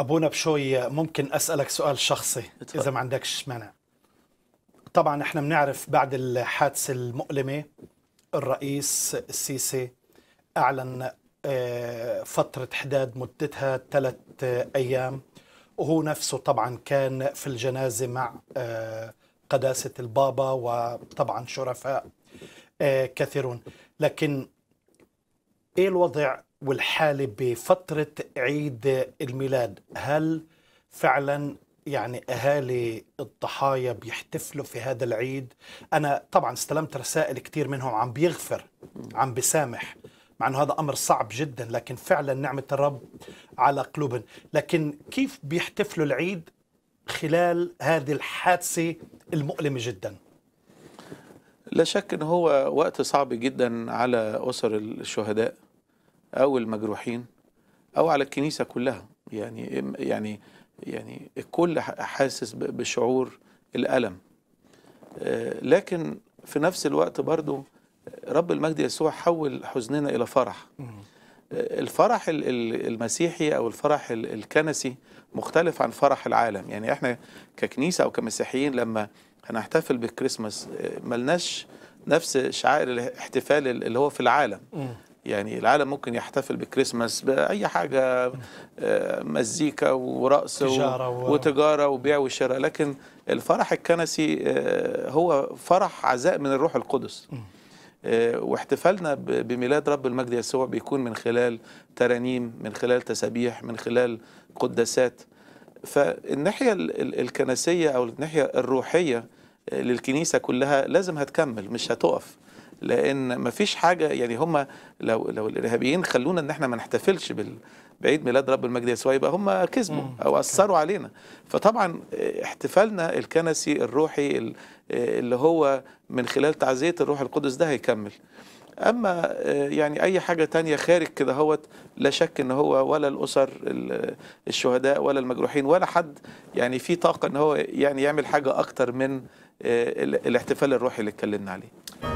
ابونا بشوي ممكن اسالك سؤال شخصي اتفضل. اذا ما عندكش مانع طبعا احنا بنعرف بعد الحادثه المؤلمه الرئيس السيسي اعلن آه، فتره حداد مدتها ثلاث ايام وهو نفسه طبعا كان في الجنازه مع آه، قداسه البابا وطبعا شرفاء آه، كثيرون لكن ايه الوضع والحاله بفتره عيد الميلاد؟ هل فعلا يعني اهالي الضحايا بيحتفلوا في هذا العيد؟ انا طبعا استلمت رسائل كثير منهم عم بيغفر عم بسامح مع انه هذا امر صعب جدا لكن فعلا نعمه الرب على قلوبهم، لكن كيف بيحتفلوا العيد خلال هذه الحادثه المؤلمه جدا؟ لا شك أنه هو وقت صعب جدا على اسر الشهداء او المجروحين او على الكنيسه كلها يعني يعني يعني الكل حاسس بشعور الالم آه، لكن في نفس الوقت برضو رب المجد يسوع حول حزننا الى فرح آه، الفرح المسيحي او الفرح الكنسي مختلف عن فرح العالم يعني احنا ككنيسه او كمسيحيين لما هنحتفل بالكريسماس آه، ملناش نفس شعائر الاحتفال اللي هو في العالم يعني العالم ممكن يحتفل بكريسماس بأي حاجة آه، مزيكا ورقص و... وتجارة وبيع وشراء لكن الفرح الكنسي آه، هو فرح عزاء من الروح القدس آه، واحتفالنا بميلاد رب المجد يسوع بيكون من خلال ترانيم من خلال تسابيح من خلال قداسات فالناحية الكنسية أو الناحية الروحية للكنيسة كلها لازم هتكمل مش هتقف لان مفيش حاجه يعني هم لو لو الارهابيين خلونا ان احنا ما نحتفلش بعيد ميلاد رب المجد يسوع يبقى هم كسبوا او اثروا علينا فطبعا آه، احتفالنا الكنسي الروحي آه، اللي هو من خلال تعزيه الروح القدس ده هيكمل اما آه، يعني اي حاجه تانية خارج كده هوت لا شك ان هو ولا الاسر الشهداء ولا المجروحين ولا حد يعني في طاقه ان هو يعني يعمل حاجه اكتر من الاحتفال الروحي اللي اتكلمنا عليه